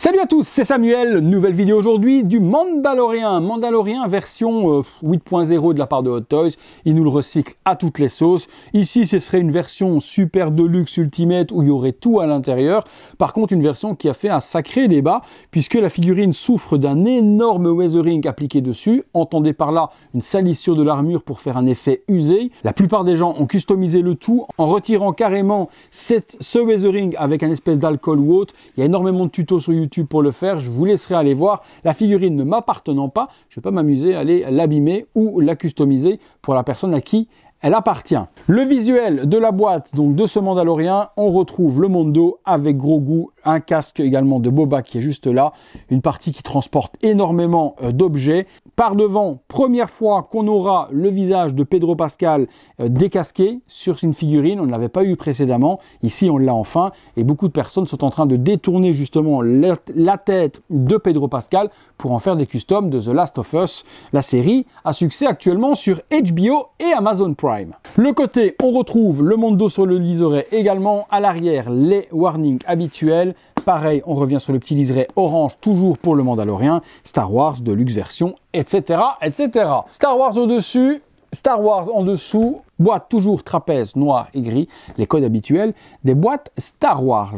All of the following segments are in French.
Salut à tous, c'est Samuel, nouvelle vidéo aujourd'hui du Mandalorian, Mandalorian version 8.0 euh, de la part de Hot Toys, ils nous le recyclent à toutes les sauces, ici ce serait une version super deluxe ultimate où il y aurait tout à l'intérieur, par contre une version qui a fait un sacré débat puisque la figurine souffre d'un énorme weathering appliqué dessus, entendez par là une salissure de l'armure pour faire un effet usé, la plupart des gens ont customisé le tout en retirant carrément cette, ce weathering avec un espèce d'alcool ou autre, il y a énormément de tutos sur YouTube pour le faire. Je vous laisserai aller voir. La figurine ne m'appartenant pas, je ne vais pas m'amuser à aller l'abîmer ou la customiser pour la personne à qui elle appartient. Le visuel de la boîte, donc de ce Mandalorien, on retrouve le Mondo avec gros goût, un casque également de Boba qui est juste là, une partie qui transporte énormément euh, d'objets. Par devant, première fois qu'on aura le visage de Pedro Pascal euh, décasqué sur une figurine, on ne l'avait pas eu précédemment, ici on l'a enfin, et beaucoup de personnes sont en train de détourner justement la tête de Pedro Pascal pour en faire des customs de The Last of Us, la série a succès actuellement sur HBO et Amazon Prime. Le côté, on retrouve le monde d'eau sur le liseré également. À l'arrière, les warnings habituels. Pareil, on revient sur le petit liseré orange, toujours pour le Mandalorien. Star Wars de luxe version, etc. etc. Star Wars au-dessus, Star Wars en dessous, boîte toujours trapèze, noir et gris, les codes habituels des boîtes Star Wars.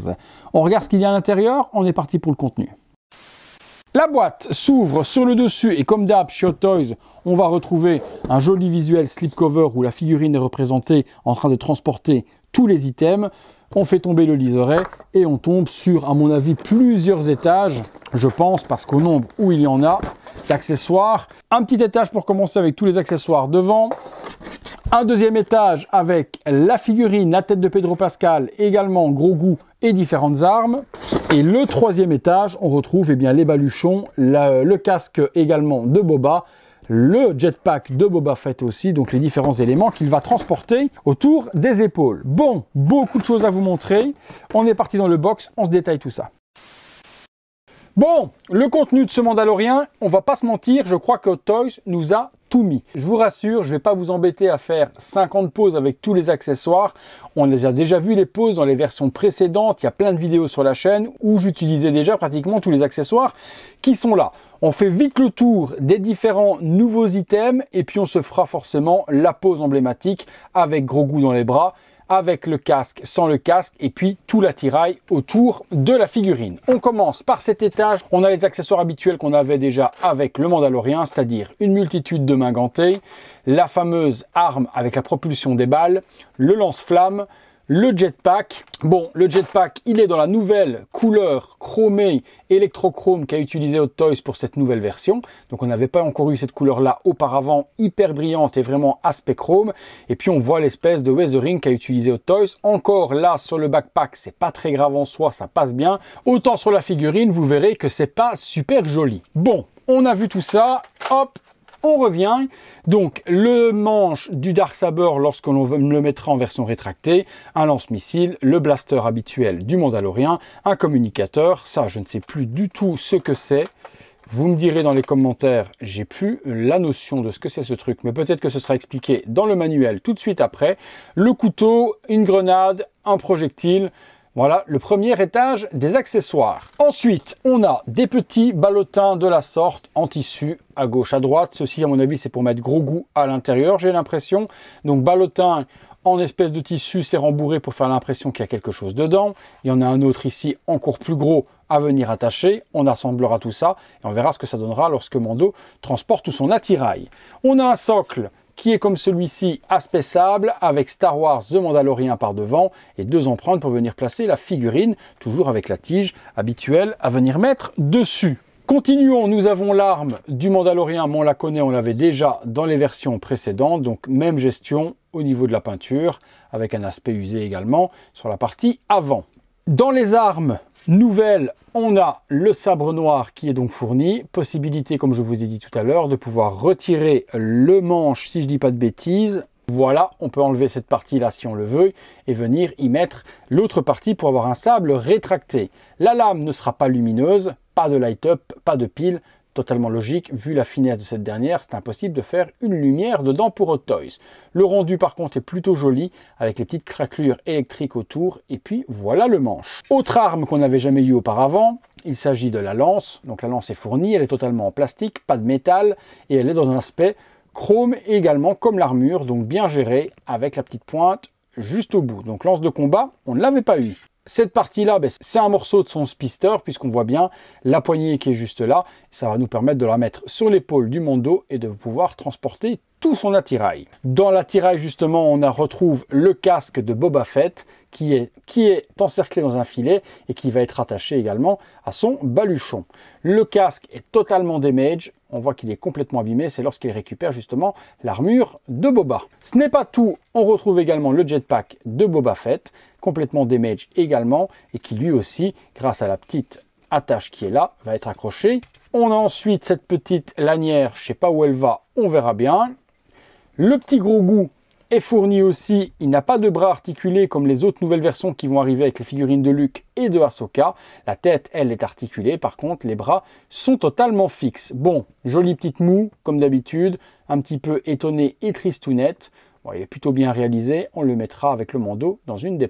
On regarde ce qu'il y a à l'intérieur, on est parti pour le contenu. La boîte s'ouvre sur le dessus et comme d'hab chez Hot Toys, on va retrouver un joli visuel slipcover où la figurine est représentée en train de transporter tous les items on fait tomber le liseré et on tombe sur, à mon avis, plusieurs étages, je pense, parce qu'au nombre où il y en a d'accessoires. Un petit étage pour commencer avec tous les accessoires devant. Un deuxième étage avec la figurine, la tête de Pedro Pascal, également gros goût et différentes armes. Et le troisième étage, on retrouve eh bien, les baluchons, le casque également de Boba, le jetpack de Boba Fett aussi, donc les différents éléments qu'il va transporter autour des épaules. Bon, beaucoup de choses à vous montrer. On est parti dans le box, on se détaille tout ça. Bon, le contenu de ce Mandalorian, on va pas se mentir, je crois que Toys nous a tout mis. Je vous rassure, je vais pas vous embêter à faire 50 poses avec tous les accessoires. On les a déjà vu les poses dans les versions précédentes, il y a plein de vidéos sur la chaîne où j'utilisais déjà pratiquement tous les accessoires qui sont là. On fait vite le tour des différents nouveaux items et puis on se fera forcément la pose emblématique avec gros goût dans les bras avec le casque, sans le casque et puis tout l'attirail autour de la figurine. On commence par cet étage. On a les accessoires habituels qu'on avait déjà avec le Mandalorien, c'est-à-dire une multitude de mains gantées, la fameuse arme avec la propulsion des balles, le lance-flamme, le jetpack. Bon, le jetpack, il est dans la nouvelle couleur chromée électrochrome qu'a utilisé Hot Toys pour cette nouvelle version. Donc on n'avait pas encore eu cette couleur-là auparavant, hyper brillante et vraiment aspect chrome. Et puis on voit l'espèce de weathering qu'a utilisé Hot Toys. Encore là sur le backpack, c'est pas très grave en soi, ça passe bien. Autant sur la figurine, vous verrez que c'est pas super joli. Bon, on a vu tout ça. Hop, on revient. Donc, le manche du Dark Saber, lorsque l'on le mettra en version rétractée, un lance-missile, le blaster habituel du Mandalorien, un communicateur. Ça, je ne sais plus du tout ce que c'est. Vous me direz dans les commentaires, j'ai plus la notion de ce que c'est ce truc, mais peut-être que ce sera expliqué dans le manuel tout de suite après. Le couteau, une grenade, un projectile. Voilà le premier étage des accessoires. Ensuite, on a des petits ballotins de la sorte en tissu à gauche, à droite. Ceci, à mon avis, c'est pour mettre gros goût à l'intérieur, j'ai l'impression. Donc, ballotin en espèce de tissu, c'est rembourré pour faire l'impression qu'il y a quelque chose dedans. Il y en a un autre ici, encore plus gros, à venir attacher. On assemblera tout ça et on verra ce que ça donnera lorsque Mando transporte tout son attirail. On a un socle qui est comme celui-ci aspect sable avec Star Wars The Mandalorian par devant et deux empreintes pour venir placer la figurine, toujours avec la tige habituelle à venir mettre dessus. Continuons, nous avons l'arme du Mandalorian, mais on la connaît, on l'avait déjà dans les versions précédentes, donc même gestion au niveau de la peinture, avec un aspect usé également sur la partie avant. Dans les armes, Nouvelle, on a le sabre noir qui est donc fourni. Possibilité, comme je vous ai dit tout à l'heure, de pouvoir retirer le manche, si je dis pas de bêtises. Voilà, on peut enlever cette partie-là si on le veut et venir y mettre l'autre partie pour avoir un sable rétracté. La lame ne sera pas lumineuse, pas de light-up, pas de pile, totalement logique, vu la finesse de cette dernière, c'est impossible de faire une lumière dedans pour Hot Toys. Le rendu par contre est plutôt joli, avec les petites craquelures électriques autour, et puis voilà le manche. Autre arme qu'on n'avait jamais eue auparavant, il s'agit de la lance, donc la lance est fournie, elle est totalement en plastique, pas de métal, et elle est dans un aspect chrome également comme l'armure, donc bien gérée, avec la petite pointe juste au bout. Donc lance de combat, on ne l'avait pas eu. Cette partie-là, ben, c'est un morceau de son spister, puisqu'on voit bien la poignée qui est juste là. Ça va nous permettre de la mettre sur l'épaule du Mondo et de pouvoir transporter tout son attirail. Dans l'attirail justement, on retrouve le casque de Boba Fett qui est, qui est encerclé dans un filet et qui va être attaché également à son baluchon. Le casque est totalement damage, on voit qu'il est complètement abîmé, c'est lorsqu'il récupère justement l'armure de Boba. Ce n'est pas tout, on retrouve également le jetpack de Boba Fett, complètement damage également, et qui lui aussi, grâce à la petite attache qui est là, va être accroché. On a ensuite cette petite lanière, je ne sais pas où elle va, on verra bien. Le petit gros goût est fourni aussi, il n'a pas de bras articulés comme les autres nouvelles versions qui vont arriver avec les figurines de Luke et de Ahsoka. La tête, elle, est articulée, par contre, les bras sont totalement fixes. Bon, jolie petite moue, comme d'habitude, un petit peu étonné et tristounette. Bon, il est plutôt bien réalisé, on le mettra avec le Mando dans une des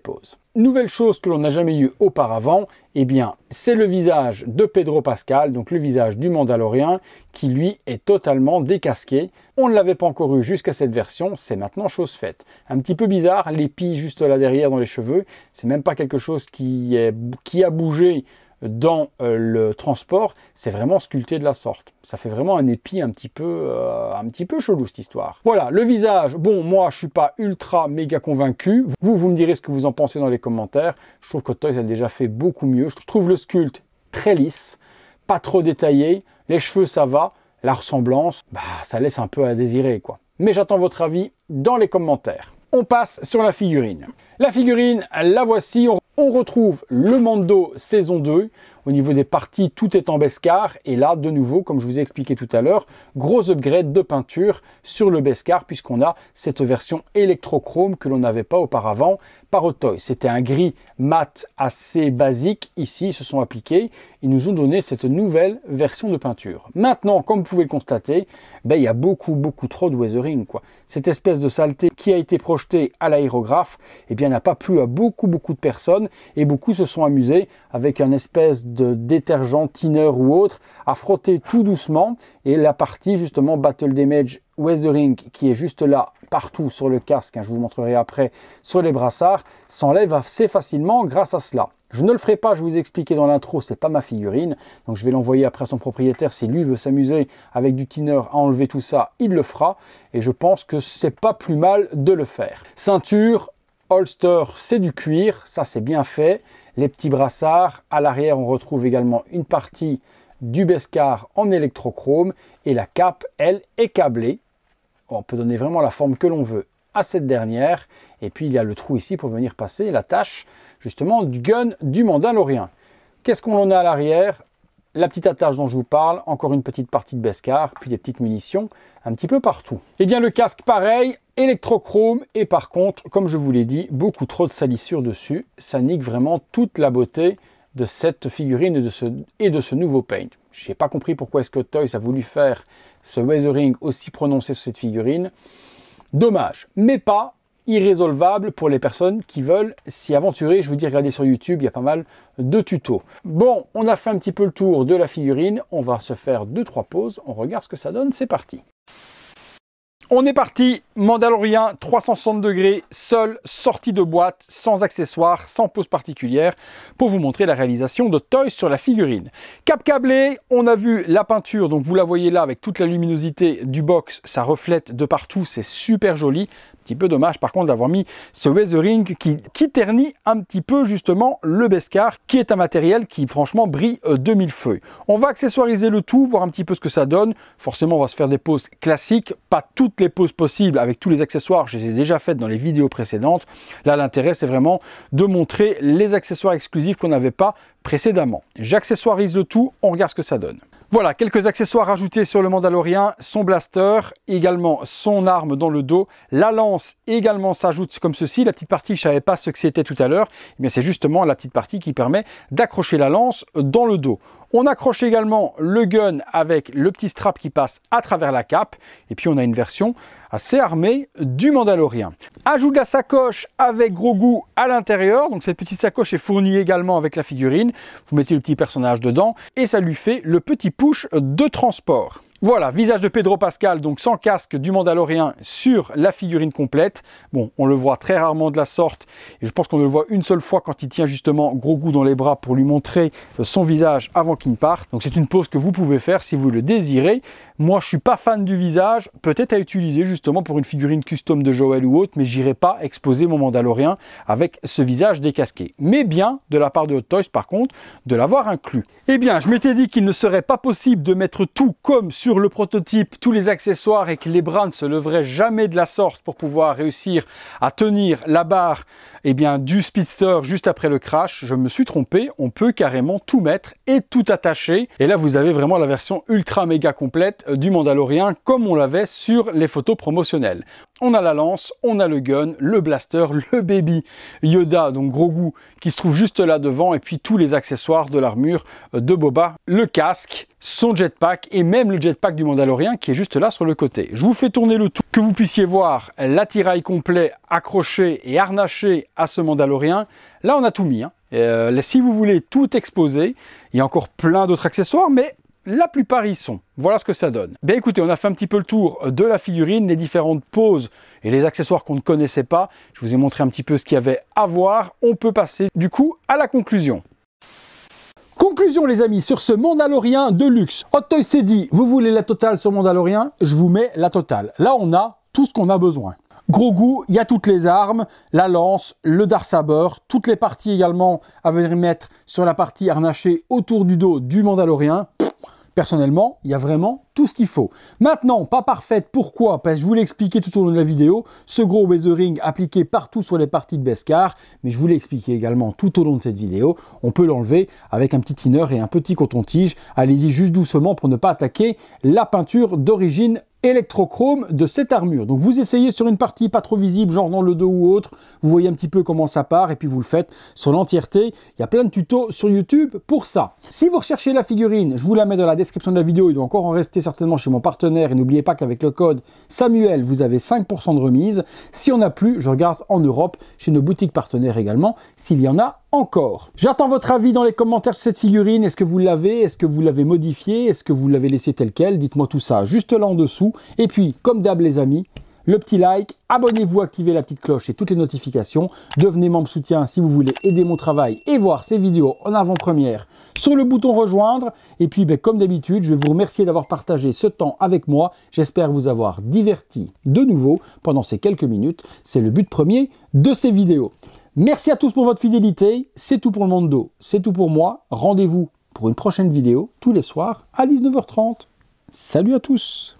Nouvelle chose que l'on n'a jamais eue auparavant, eh bien, c'est le visage de Pedro Pascal, donc le visage du Mandalorien, qui lui est totalement décasqué. On ne l'avait pas encore eu jusqu'à cette version, c'est maintenant chose faite. Un petit peu bizarre, l'épi juste là derrière dans les cheveux, c'est même pas quelque chose qui, est, qui a bougé dans euh, le transport, c'est vraiment sculpté de la sorte. Ça fait vraiment un épi un petit peu, euh, un petit peu chelou cette histoire. Voilà, le visage. Bon, moi, je suis pas ultra méga convaincu. Vous, vous me direz ce que vous en pensez dans les commentaires. Je trouve que Toys a déjà fait beaucoup mieux. Je trouve le sculpte très lisse, pas trop détaillé. Les cheveux, ça va. La ressemblance, bah, ça laisse un peu à désirer, quoi. Mais j'attends votre avis dans les commentaires. On passe sur la figurine. La figurine, la voici. On retrouve le Mando saison 2. Au niveau des parties, tout est en Bescar. Et là, de nouveau, comme je vous ai expliqué tout à l'heure, gros upgrade de peinture sur le Bescar, puisqu'on a cette version électrochrome que l'on n'avait pas auparavant par Otoy. C'était un gris mat assez basique. Ici, ils se sont appliqués. Ils nous ont donné cette nouvelle version de peinture. Maintenant, comme vous pouvez le constater, ben, il y a beaucoup, beaucoup trop de weathering. Quoi. Cette espèce de saleté qui a été projetée à l'aérographe, eh bien, n'a pas plu à beaucoup, beaucoup de personnes et beaucoup se sont amusés avec un espèce de détergent thinner ou autre à frotter tout doucement et la partie justement Battle Damage Weathering qui est juste là partout sur le casque, hein, je vous montrerai après sur les brassards, s'enlève assez facilement grâce à cela. Je ne le ferai pas, je vous ai expliqué dans l'intro, c'est pas ma figurine. Donc je vais l'envoyer après à son propriétaire. Si lui veut s'amuser avec du thinner à enlever tout ça, il le fera. Et je pense que c'est pas plus mal de le faire. Ceinture, holster, c'est du cuir, ça c'est bien fait. Les petits brassards, à l'arrière on retrouve également une partie du Bescar en électrochrome et la cape, elle, est câblée. On peut donner vraiment la forme que l'on veut à cette dernière. Et puis il y a le trou ici pour venir passer la justement du gun du Mandalorian, Qu'est-ce qu'on en a à l'arrière la petite attache dont je vous parle, encore une petite partie de Bescar, puis des petites munitions un petit peu partout. Et eh bien le casque pareil, électrochrome et par contre, comme je vous l'ai dit, beaucoup trop de salissure dessus. Ça nique vraiment toute la beauté de cette figurine et de ce, et de ce nouveau paint. Je n'ai pas compris pourquoi est-ce que Toys a voulu faire ce weathering aussi prononcé sur cette figurine. Dommage, mais pas irrésolvable pour les personnes qui veulent s'y aventurer. Je vous dis, regardez sur YouTube, il y a pas mal de tutos. Bon, on a fait un petit peu le tour de la figurine. On va se faire deux trois pauses. On regarde ce que ça donne. C'est parti. On est parti, Mandalorian 360 degrés, seul, sortie de boîte, sans accessoires, sans pose particulière, pour vous montrer la réalisation de Toys sur la figurine. Cap câblé, on a vu la peinture, donc vous la voyez là avec toute la luminosité du box, ça reflète de partout, c'est super joli. Un petit peu dommage par contre d'avoir mis ce weathering qui, qui ternit un petit peu justement le Bescar, qui est un matériel qui franchement brille 2000 euh, feuilles. On va accessoiriser le tout, voir un petit peu ce que ça donne. Forcément, on va se faire des poses classiques, pas toutes les poses possibles avec tous les accessoires, je les ai déjà faites dans les vidéos précédentes. Là, l'intérêt, c'est vraiment de montrer les accessoires exclusifs qu'on n'avait pas précédemment. J'accessoirise le tout, on regarde ce que ça donne. Voilà, quelques accessoires ajoutés sur le Mandalorien, son blaster, également son arme dans le dos, la lance également s'ajoute comme ceci, la petite partie, je ne savais pas ce que c'était tout à l'heure, mais c'est justement la petite partie qui permet d'accrocher la lance dans le dos. On accroche également le gun avec le petit strap qui passe à travers la cape. Et puis on a une version assez armée du Mandalorien. Ajout de la sacoche avec gros goût à l'intérieur. Donc cette petite sacoche est fournie également avec la figurine. Vous mettez le petit personnage dedans et ça lui fait le petit push de transport. Voilà, visage de Pedro Pascal, donc sans casque du Mandalorien sur la figurine complète. Bon, on le voit très rarement de la sorte, et je pense qu'on le voit une seule fois quand il tient justement gros goût dans les bras pour lui montrer son visage avant qu'il ne parte. Donc c'est une pose que vous pouvez faire si vous le désirez. Moi, je suis pas fan du visage, peut-être à utiliser justement pour une figurine custom de Joël ou autre, mais j'irai pas exposer mon Mandalorien avec ce visage décasqué. Mais bien, de la part de Hot Toys par contre, de l'avoir inclus. Eh bien, je m'étais dit qu'il ne serait pas possible de mettre tout comme sur sur le prototype tous les accessoires et que les bras ne se leveraient jamais de la sorte pour pouvoir réussir à tenir la barre et eh bien, du Speedster juste après le crash, je me suis trompé, on peut carrément tout mettre et tout attacher. Et là, vous avez vraiment la version ultra méga complète du Mandalorian comme on l'avait sur les photos promotionnelles on a la lance, on a le gun, le blaster, le baby Yoda, donc gros goût, qui se trouve juste là devant, et puis tous les accessoires de l'armure de Boba, le casque, son jetpack, et même le jetpack du Mandalorien qui est juste là sur le côté. Je vous fais tourner le tout, que vous puissiez voir l'attirail complet accroché et harnaché à ce Mandalorien. Là, on a tout mis. Hein. Euh, si vous voulez tout exposer, il y a encore plein d'autres accessoires, mais la plupart y sont. Voilà ce que ça donne. Bien écoutez, on a fait un petit peu le tour de la figurine, les différentes poses et les accessoires qu'on ne connaissait pas. Je vous ai montré un petit peu ce qu'il y avait à voir. On peut passer du coup à la conclusion. Conclusion les amis sur ce Mandalorien de luxe. Hot oh, Toys s'est dit, vous voulez la totale sur Mandalorian Je vous mets la totale. Là on a tout ce qu'on a besoin. Gros goût, il y a toutes les armes, la lance, le dar saber, toutes les parties également à venir mettre sur la partie harnachée autour du dos du Mandalorien personnellement, il y a vraiment ce qu'il faut. Maintenant, pas parfaite, pourquoi Parce que je vous l'ai tout au long de la vidéo, ce gros weathering appliqué partout sur les parties de Bescar, mais je vous l'ai expliqué également tout au long de cette vidéo, on peut l'enlever avec un petit thinner et un petit coton-tige. Allez-y juste doucement pour ne pas attaquer la peinture d'origine électrochrome de cette armure. Donc vous essayez sur une partie pas trop visible, genre dans le dos ou autre, vous voyez un petit peu comment ça part, et puis vous le faites sur l'entièreté. Il ya plein de tutos sur YouTube pour ça. Si vous recherchez la figurine, je vous la mets dans la description de la vidéo, il doit encore en rester certains chez mon partenaire. Et n'oubliez pas qu'avec le code Samuel, vous avez 5% de remise. Si on n'a plus, je regarde en Europe, chez nos boutiques partenaires également, s'il y en a encore. J'attends votre avis dans les commentaires sur cette figurine. Est-ce que vous l'avez Est-ce que vous l'avez modifiée Est-ce que vous l'avez laissée telle quelle Dites-moi tout ça juste là en dessous. Et puis, comme d'hab les amis, le petit like, abonnez-vous, activez la petite cloche et toutes les notifications. Devenez membre soutien si vous voulez aider mon travail et voir ces vidéos en avant-première sur le bouton rejoindre. Et puis, ben, comme d'habitude, je vais vous remercier d'avoir partagé ce temps avec moi. J'espère vous avoir diverti de nouveau pendant ces quelques minutes. C'est le but premier de ces vidéos. Merci à tous pour votre fidélité. C'est tout pour le monde d'eau. C'est tout pour moi. Rendez-vous pour une prochaine vidéo tous les soirs à 19h30. Salut à tous